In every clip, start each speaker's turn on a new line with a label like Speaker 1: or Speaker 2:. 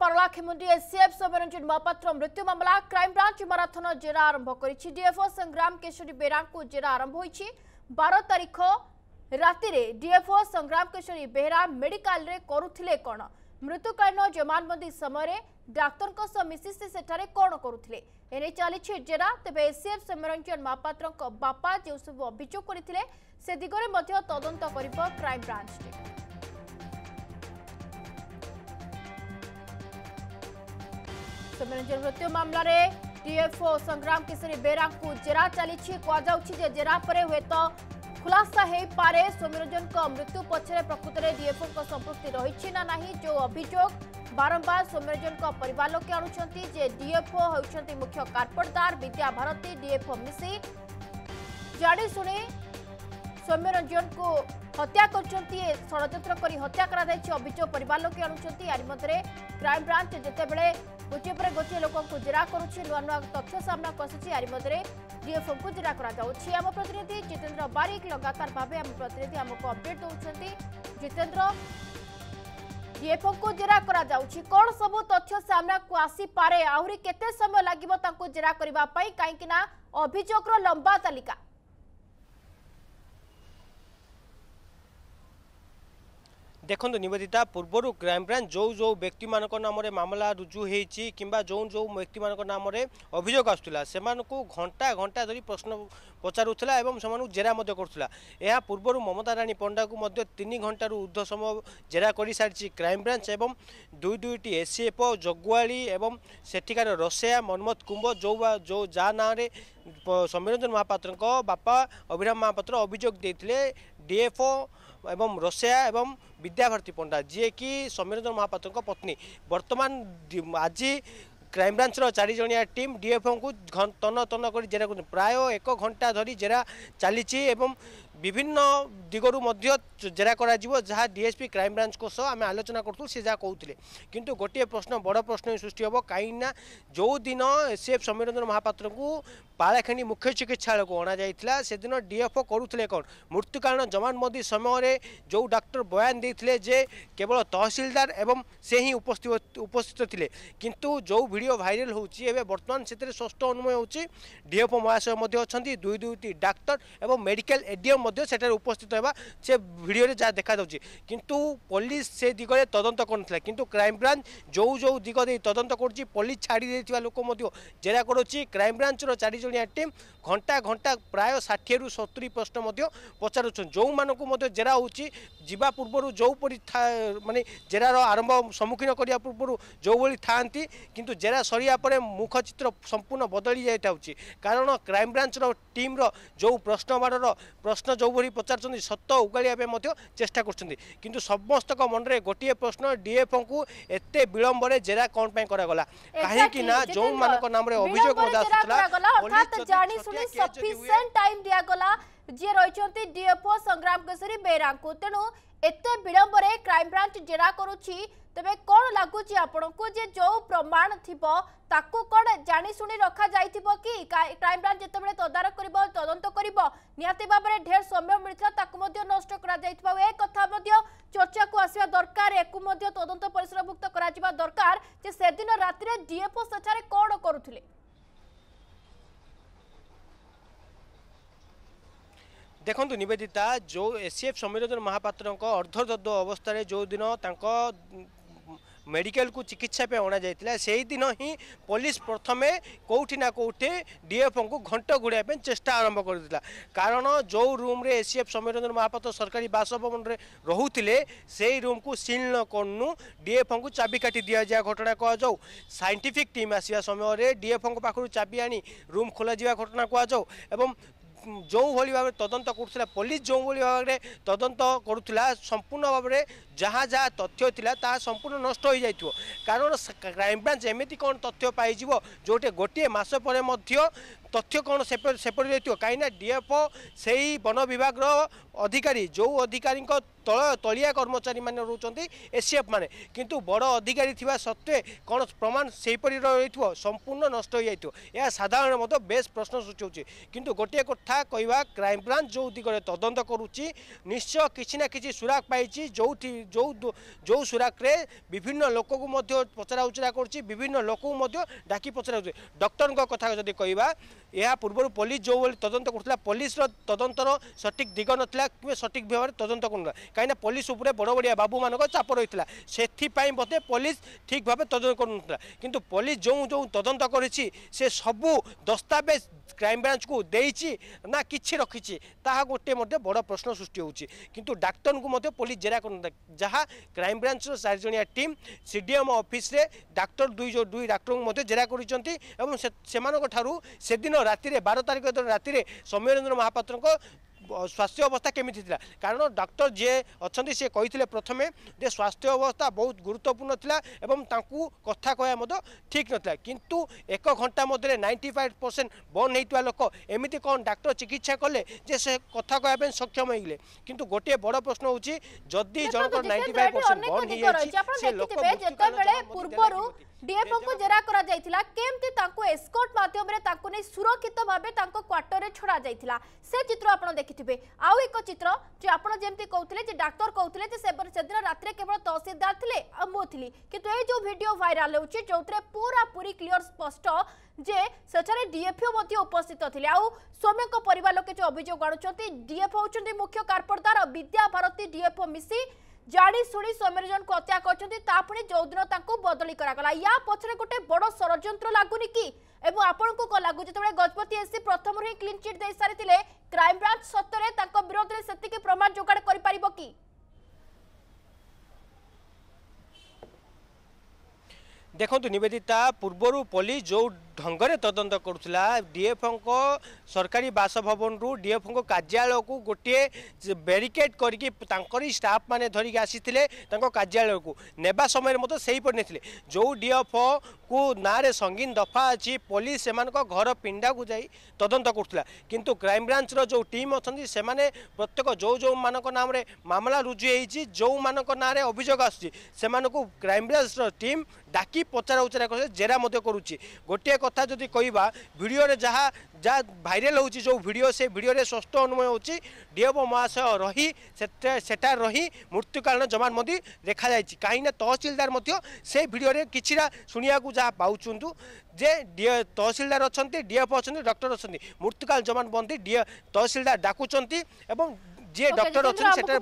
Speaker 1: Paralakhemundi ACF Soumyaranjan Mohapatra ମୃତ୍ୟୁ ମାମଲା crime branch marathon ଜେରା ଆରମ୍ଭ କରିଛି ଡିଏଫ୍ଓ ସଂଗ୍ରାମ କେଶରୀ ବେହେରାଙ୍କୁ ଜେରା ଆରମ୍ଭ ହୋଇଛି ବାର ତାରିଖ ରାତିରେ ଡିଏଫ୍ଓ ସଂଗ୍ରାମ କେଶରୀ ବେହେରା ମେଡିକାଲରେ କରୁଥିଲେ କ'ଣ ମୃତ୍ୟୁକାଳୀନ ଜମାନବନ୍ଦୀ ସମୟରେ ଡାକ୍ତରଙ୍କ ସହ ମିଶି ସେ ସେଠାରେ କ'ଣ କରୁଥିଲେ ଏନେଇ ଚାଲିଛି ଜେରା ତେବେ ଏସିଏଫ୍ ସୌମ୍ୟରଞ୍ଜନ ମହାପାତ୍ରଙ୍କ ବାପା ଯେଉଁ ସବୁ ଅଭିଯୋଗ କରିଥିଲେ ସେ ଦିଗରେ ମଧ୍ୟ ତଦନ୍ତ କରିବ କ୍ରାଇମବ୍ରାଞ୍ଚ ଟିମ୍ सौम्यरंजन मृत्यु मामलें टीएफओ संग्राम किशोरी बेहरा को जेरा चली केरा पर हेत खुलासा हो पाए सौम्यरंजन मृत्यु पक्ष प्रकृत में डीएफओ संपुक्ति रही ना नहीं जो अभोग बारंबार सौम्यरंजन परे आएफओ हो मुख्य कारपटदार विद्या भारती डीएफओ मिशि जाणिशु सौम्यरंजन को হত্যা করছেন ষড়যন্ত্র করে হত্যা করা অভিযোগ পরিবার লোকে আনুচার এর মধ্যে ক্রাইমব্রাঞ্চ যেতবে গোটিয়ে পরে গোটিয়ে লোক জেরা করছে নূয় নূয় তথ্য সামনা আসুচি এর মধ্যে ডিএফও কু জেরা করা যাচ্ছে আম প্রতিনিধি জিতেন্দ্র বারিক লগাতার ভাবে আম প্রতিনিধি আমাকে অপডেট দৌঁছেন জিতেন্দ্র ডিএফও কু জেরা করা যাচ্ছে কোণ সবু তথ্য সামনাকু আসিপারে আহরি কেতে সময় লাগিব তাঁকু জেরা করা পাই কাইকি না অভিযোগর লম্বা তালিকা
Speaker 2: ଦେଖନ୍ତୁ ନିବେଦିତା ପୂର୍ବରୁ କ୍ରାଇମବ୍ରାଞ୍ଚ ଯେଉଁ ଯେଉଁ ବ୍ୟକ୍ତିମାନଙ୍କ ନାମରେ ମାମଲା ରୁଜୁ ହୋଇଛି କିମ୍ବା ଯେଉଁ ଯେଉଁ ବ୍ୟକ୍ତିମାନଙ୍କ ନାମରେ ଅଭିଯୋଗ ଆସୁଥିଲା ସେମାନଙ୍କୁ ଘଣ୍ଟା ଘଣ୍ଟା ଧରି ପ୍ରଶ୍ନ ପଚାରୁଥିଲା ଏବଂ ସେମାନଙ୍କୁ ଜେରା ମଧ୍ୟ କରୁଥିଲା ଏହା ପୂର୍ବରୁ ମମତା ରାଣୀ ପଣ୍ଡାଙ୍କୁ ମଧ୍ୟ ତିନି ଘଣ୍ଟାରୁ ଉର୍ଦ୍ଧ୍ୱ ସମୟ ଜେରା କରିସାରିଛି କ୍ରାଇମବ୍ରାଞ୍ଚ ଏବଂ ଦୁଇ ଦୁଇଟି ଏସ୍ସିଏଫ୍ଓ ଜଗୁଆଳି ଏବଂ ସେଠିକାର ରୋଷେୟା ମନ୍ମଥ କୁମ୍ବ ଯେଉଁ ଯେଉଁ ଯାହା ନାଁରେ ସୌମ୍ୟରଞ୍ଜନ ମହାପାତ୍ରଙ୍କ ବାପା ଅଭିରାମ ମହାପାତ୍ର ଅଭିଯୋଗ ଦେଇଥିଲେ ଡିଏଫ୍ଓ এবং ରୋଷେୟା ଏବଂ ବିଦ୍ୟାଭାରତୀ ପଣ୍ଡା ଯିଏକି ସୌମ୍ୟରଞ୍ଜନ ମହାପାତ୍ରଙ୍କ ପତ୍ନୀ ବର୍ତ୍ତମାନ ଆଜି କ୍ରାଇମବ୍ରାଞ୍ଚର ଚାରିଜଣିଆ ଟିମ୍ ଡିଏଫ୍ଓଙ୍କୁ ତନ୍ନ ତନ୍ନ କରି ଜେରା କରୁଛନ୍ତି ପ୍ରାୟ ଏକ ଘଣ୍ଟା ଧରି ଜେରା ଚାଲିଛି ଏବଂ বিভিন্ন দিগর মধ্যে জেরা করা যা ডিএসপি ক্রাইমব্রাঞ্চ সহ আমি আলোচনা করু সে যা কৌলে কিন্তু গোটিয়ে প্রশ্ন বড় প্রশ্ন সৃষ্টি হব কিনা যেদিন এসএফ সমীর রঞ্জন মহাপাত্র পাড়াখেণী মুখ্য চিকিৎসালয় অনাযাই সেদিন ডিএফও করুলে কম মৃত্যুকালীন জমান মোদী সময় যে ডাক্তার বয়ান দিয়ে যে কেবল তহসিলদার এবং সে হি উপস্থিত লে কিন্তু যে ভিডিও ভাইরাল হচ্ছে এবার বর্তমান সেতু ষষ্ঠ অনুময় হচ্ছে ডিএফও মহাশয় অনেক দুই দুইটি ডাক্তার এবং মেডিকাল এডিএম সেটার উপস্থিত হওয়া সে ভিডিওরে যা দেখা যাচ্ছে কিন্তু পুলিশ সে দিগরে তদন্ত করুলে কিন্তু ক্রাইমব্রাঞ্চ যে যে দিগ দিয়ে তদন্ত করছে পুলিশ ছাড়ি দিয়ে লোক জেরা করুছি ক্রাইমব্রাঞ্চর চারিজিয়া টিম ঘণ্টা ঘণ্টা প্রায় ষাঠিয়ে সতুরি প্রশ্ন পচারুছেন যে জেরা হচ্ছে যা পূর্ব যেপরি মানে জেরার আরম্ভ সম্মুখীন করা পূর্ব যেভাবে থাকে কিন্তু জেরা সরিয়া পরে মুখচিত্র সম্পূর্ণ বদলি যাই কারণ ক্রাইমব্রাঞ্চর টিম্র যে প্রশ্নবাণর প্রশ্ন ପ୍ରଶ୍ନ ଯେଉଁଭଳି ପଚାରୁଛନ୍ତି ସତ ଉଗାଳିବା ପାଇଁ ମଧ୍ୟ ଚେଷ୍ଟା କରୁଛନ୍ତି କିନ୍ତୁ ସମସ୍ତଙ୍କ ମନରେ ଗୋଟିଏ ପ୍ରଶ୍ନ ଡିଏଫ୍ଓଙ୍କୁ ଏତେ ବିଳମ୍ବରେ ଜେରା କ'ଣ ପାଇଁ କରାଗଲା କାହିଁକି ନା ଯେଉଁମାନଙ୍କ ନାମରେ ଅଭିଯୋଗ ମଧ୍ୟ ଆସୁଥିଲା ଜାଣି
Speaker 1: ଶୁଣି ସଫିସିଏଣ୍ଟ ଟାଇମ୍ ଦିଆଗଲା ଯିଏ ରହିଛନ୍ତି ଡିଏଫଓ ସଂଗ୍ରାମ କେଶରୀ ବେହେରାଙ୍କୁ ତେଣୁ ଏତେ ବିଳମ୍ବରେ କ୍ରାଇମବ୍ରାଞ୍ଚ ଜେରା କରୁଛି ତେବେ କ'ଣ ଲାଗୁଛି ଆପଣଙ୍କୁ ଯେ ଯେଉଁ ପ୍ରମାଣ ଥିବ ତାକୁ କ'ଣ ଜାଣିଶୁଣି ରଖାଯାଇଥିବ କି କ୍ରାଇମବ୍ରାଞ୍ଚ ଯେତେବେଳେ ତଦାରଖ କରିବ ତଦନ୍ତ କରିବ ନିହାତି ଭାବରେ ଢେର ସମୟ ମିଳିଥିଲା ତାକୁ ମଧ୍ୟ ନଷ୍ଟ କରାଯାଇଥିବା ଏ କଥା ମଧ୍ୟ ଚର୍ଚ୍ଚାକୁ ଆସିବା ଦରକାର ୟାକୁ ମଧ୍ୟ ତଦନ୍ତ ପରିସରଭୁକ୍ତ କରାଯିବା ଦରକାର ଯେ ସେଦିନ ରାତିରେ ଡିଏଫଓ ସେଠାରେ କ'ଣ କରୁଥିଲେ
Speaker 2: ଦେଖନ୍ତୁ ନିବେଦିତା ଯେଉଁ ଏ ସି ଏଫ୍ ସୌମ୍ୟରଞ୍ଜନ ମହାପାତ୍ରଙ୍କ ଅର୍ଦ୍ଧଦଗ୍ଧ ଅବସ୍ଥାରେ ଯେଉଁଦିନ ତାଙ୍କ ମେଡ଼ିକାଲକୁ ଚିକିତ୍ସା ପାଇଁ ଅଣାଯାଇଥିଲା ସେହିଦିନ ହିଁ ପୋଲିସ ପ୍ରଥମେ କେଉଁଠି ନା କେଉଁଠି ଡିଏଫ୍ଓଙ୍କୁ ଘଣ୍ଟ ଘୋଡ଼ାଇବା ପାଇଁ ଚେଷ୍ଟା ଆରମ୍ଭ କରିଥିଲା କାରଣ ଯେଉଁ ରୁମ୍ରେ A C F Samiranjan Mahapatra ସରକାରୀ ବାସଭବନରେ ରହୁଥିଲେ ସେହି ରୁମ୍କୁ ସିଲ୍ ନ କରୁନୁ ଡିଏଫ୍ଓଙ୍କୁ ଚାବି କାଟି ଦିଆଯିବା ଘଟଣା କୁହାଯାଉ ସାଇଣ୍ଟିଫିକ୍ ଟିମ୍ ଆସିବା ସମୟରେ ଡିଏଫ୍ଓଙ୍କ ପାଖରୁ ଚାବି ଆଣି ରୁମ୍ ଖୋଲାଯିବା ଘଟଣା କୁହାଯାଉ ଏବଂ যেভাবে ভাবে তদন্ত করুলা পুলিশ যেভাবে ভাবে তদন্ত করুলা সম্পূর্ণ ভাবে যা যা তথ্য লা তা সম্পূর্ণ নষ্ট হয়ে যাই কারণ ক্রাইমব্রাঞ্চ এমিতি কোণ তথ্য পাইযিব যেটি গোটিয়ে মাস পরে মধ্য ତଥ୍ୟ କ'ଣ ସେପଟେ ଯାଇଥିବ କାହିଁକିନା ଡିଏଫ୍ଓ ସେହି ବନ ବିଭାଗର ଅଧିକାରୀ ଯେଉଁ ଅଧିକାରୀଙ୍କ ତଳ ତଳିଆ କର୍ମଚାରୀମାନେ ରହୁଛନ୍ତି ଏସିଏଫ୍ ମାନେ କିନ୍ତୁ ବଡ଼ ଅଧିକାରୀ ଥିବା ସତ୍ତ୍ୱେ କ'ଣ ପ୍ରମାଣ ସେହିପରି ରହିଥିବ ସମ୍ପୂର୍ଣ୍ଣ ନଷ୍ଟ ହୋଇଯାଇଥିବ ଏହା ସାଧାରଣ ମଧ୍ୟ ବେଶ୍ ପ୍ରଶ୍ନ ସୃଷ୍ଟି ହେଉଛି କିନ୍ତୁ ଗୋଟିଏ କଥା କହିବା କ୍ରାଇମ୍ବ୍ରାଞ୍ଚ ଯେଉଁ ଦିଗରେ ତଦନ୍ତ କରୁଛି ନିଶ୍ଚୟ କିଛି ନା କିଛି ସୁରାକ ପାଇଛି ଯେଉଁଠି ଯେଉଁ ଯେଉଁ ସୁରାକରେ ବିଭିନ୍ନ ଲୋକକୁ ମଧ୍ୟ ପଚରା ଉଚରା କରୁଛି ବିଭିନ୍ନ ଲୋକକୁ ମଧ୍ୟ ଡାକି ପଚରା ଉଚରା ଡକ୍ଟରଙ୍କ କଥା ଯଦି କହିବା ଏହା ପୂର୍ବରୁ ପୋଲିସ ଯେଉଁଭଳି ତଦନ୍ତ କରୁଥିଲା ପୋଲିସର ତଦନ୍ତର ସଠିକ୍ ଦିଗ ନଥିଲା କିମ୍ବା ସଠିକ୍ ଭାବରେ ତଦନ୍ତ କରୁନଥିଲା କାହିଁକିନା ପୋଲିସ ଉପରେ ବଡ଼ ବଡ଼ିଆ ବାବୁମାନଙ୍କ ଚାପ ରହିଥିଲା ସେଥିପାଇଁ ବୋଧେ ପୋଲିସ ଠିକ୍ ଭାବେ ତଦନ୍ତ କରୁନଥିଲା କିନ୍ତୁ ପୋଲିସ ଯେଉଁ ଯେଉଁ ତଦନ୍ତ କରିଛି ସେ ସବୁ ଦସ୍ତାବେଜ କ୍ରାଇମବ୍ରାଞ୍ଚକୁ ଦେଇଛି ନା କିଛି ରଖିଛି ତାହା ଗୋଟିଏ ମଧ୍ୟ ବଡ଼ ପ୍ରଶ୍ନ ସୃଷ୍ଟି ହେଉଛି କିନ୍ତୁ ଡାକ୍ତରଙ୍କୁ ମଧ୍ୟ ପୋଲିସ ଜେରା କରୁନଥିଲା ଯାହା କ୍ରାଇମବ୍ରାଞ୍ଚର ଚାରିଜଣିଆ ଟିମ୍ ସିଡିଏମ୍ ଅଫିସରେ ଡାକ୍ତର ଦୁଇ ଦୁଇ ଡାକ୍ତରଙ୍କୁ ମଧ୍ୟ ଜେରା କରିଛନ୍ତି ଏବଂ ସେମାନଙ୍କ ଠାରୁ ସେଦିନ ରାତିରେ ବାର ତାରିଖ ଦିନ ରାତିରେ ସୌମ୍ୟରଞ୍ଜନ ମହାପାତ୍ରଙ୍କ ସ୍ୱାସ୍ଥ୍ୟ ଅବସ୍ଥା କେମିତି ଥିଲା କାରଣ ଡକ୍ଟର ଯିଏ ଅଛନ୍ତି ସେ କହିଥିଲେ ପ୍ରଥମେ ଯେ ସ୍ୱାସ୍ଥ୍ୟ ଅବସ୍ଥା ବହୁତ ଗୁରୁତ୍ୱପୂର୍ଣ୍ଣ ଥିଲା ଏବଂ ତାଙ୍କୁ କଥା କହିବା ମଧ୍ୟ ଠିକ୍ ନଥିଲା କିନ୍ତୁ ଏକ ଘଣ୍ଟା ମଧ୍ୟରେ ନାଇଣ୍ଟି ଫାଇଭ୍ ପରସେଣ୍ଟ ବନ୍ଦ ହୋଇଥିବା ଲୋକ ଏମିତି କ'ଣ ଡାକ୍ତର ଚିକିତ୍ସା କଲେ ଯେ ସେ କଥା କହିବା ପାଇଁ ସକ୍ଷମ ହୋଇଗଲେ କିନ୍ତୁ ଗୋଟିଏ ବଡ଼ ପ୍ରଶ୍ନ ହେଉଛି ଯଦି ଜଣଙ୍କର ନାଇଣ୍ଟି ଫାଇଭ୍ ପରସେଣ୍ଟ ବନ୍ଦ ହୋଇଯାଇଛି ସେ ଲୋକ ପୂର୍ବରୁ
Speaker 1: ডিএফওঙ্কু জেরা করা যাইতিলা কেমতি তাঙ্কু এসকর্ট মাধ্যমে তাঙ্কু নেই সুরক্ষিত ভাবে তাঙ্ক কোয়ার্টরে ছড়া যাইতিলা সে চিত্র আপনারা দেখিথিবে আউ এক চিত্র যে আপনারা যেমতি কউতিলে যে ডাক্তার কউতিলে যে সে সেদিন রাত্রে কেবল তহসিলদার থিলে মু থিলি কিন্তু এই যে ভিডিও ভাইরাল হচ্ছে যেউথে পুরা পুরি ক্লিয়ার স্পষ্ট যে সেখানে ডিএফও মধ্যে উপস্থিত থিলে আউ সৌম্যক পরিবার লোকে যে অভিযোগ আনুচার ডিএফ হচ্ছেন মুখ্য কার্পরদার বিদ্যা ভারতী ডিএফও মিশি জাড়ি শুড়ি সৌম্যর জনকে হত্যা করছেন তাপরে যেদিন তাঁকু বদলি করা ইয়া পছরে গোটে বড় ষড়যন্ত্র লাগুনি কি এবং আপনার কো লাগু যেতবে গজপতি এসি প্রথম হি ক্লিন চিট দিয়ে সারি ক্রাইমব্রাঞ্চ সত্যরে তাঁর বিরোধে সেতিকি প্রমাণ যোগাড় করে পার কি
Speaker 2: দেখুন নিবেদিতা পূর্বর পুলিশ যে ଢଙ୍ଗରେ ତଦନ୍ତ କରୁଥିଲା ଡିଏଫ୍ଓଙ୍କ ସରକାରୀ ବାସଭବନରୁ ଡିଏଫ୍ଓଙ୍କ କାର୍ଯ୍ୟାଳୟକୁ ଗୋଟିଏ ବ୍ୟାରିକେଡ୍ କରିକି ତାଙ୍କରି ଷ୍ଟାଫ୍ମାନେ ଧରିକି ଆସିଥିଲେ ତାଙ୍କ କାର୍ଯ୍ୟାଳୟକୁ ନେବା ସମୟରେ ମଧ୍ୟ ସେହିପରି ନେଇଥିଲେ ଯେଉଁ ଡିଏଫ୍ଓକୁ ନାଁରେ ସଙ୍ଗୀନ ଦଫା ଅଛି ପୋଲିସ ସେମାନଙ୍କ ଘର ପିଣ୍ଡାକୁ ଯାଇ ତଦନ୍ତ କରୁଥିଲା କିନ୍ତୁ କ୍ରାଇମ୍ବ୍ରାଞ୍ଚର ଯେଉଁ ଟିମ୍ ଅଛନ୍ତି ସେମାନେ ପ୍ରତ୍ୟେକ ଯେଉଁ ଯେଉଁମାନଙ୍କ ନାମରେ ମାମଲା ରୁଜୁ ହୋଇଛି ଯେଉଁମାନଙ୍କ ନାଁରେ ଅଭିଯୋଗ ଆସୁଛି ସେମାନଙ୍କୁ କ୍ରାଇମ୍ବ୍ରାଞ୍ଚର ଟିମ୍ ଡାକି ପଚରା ଉଚରା କରୁଛି ଜେରା ମଧ୍ୟ କରୁଛି ଗୋଟିଏ কথা যদি কহা ভিডিওরে যা যা ভাইরাল হচ্ছে যে ভিডিও সে ভিডিওরে ষষ্ঠ অনুময় হচ্ছে ডিএব মহাশয় রহি সেটা রহি মৃত্যুকালীন জমানবন্দি দেখা যাই কিনা তহসিলদার মধ্য সেই ভিডিওরে কিছুটা শুনিয়া যা পাচ্ছু যে ডিএ তহসিলদার অনেক ডিএফ অনেক ডক্টর অনেক মৃত্যুকাল জমানবন্দি ডিএ তহসিলদার ডাকুচার এবং যে ডক্টর অনেক সেটা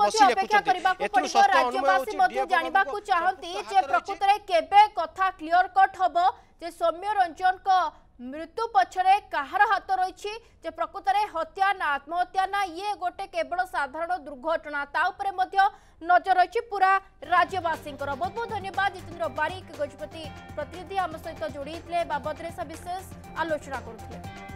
Speaker 1: কথা ক্লিয়র কট হব যে সৌম্য রঞ্জনক মৃত্যু পছরে কাহার হাত রয়েছে যে প্রকৃতরে হত্যা না আত্মহত্যা না ইয়ে গোটে কেবল সাধারণ দুর্ঘটনা তা উপরে মধ্যে নজর রয়েছে পুরা রাজ্যবাসীঙ্কর বহুত বহুত ধন্যবাদ জিতেন্দ্র বারিক গজপতি প্রতিনিধি আম সহ যোড়ি বাবদরে সবিশেষ আলোচনা করুলে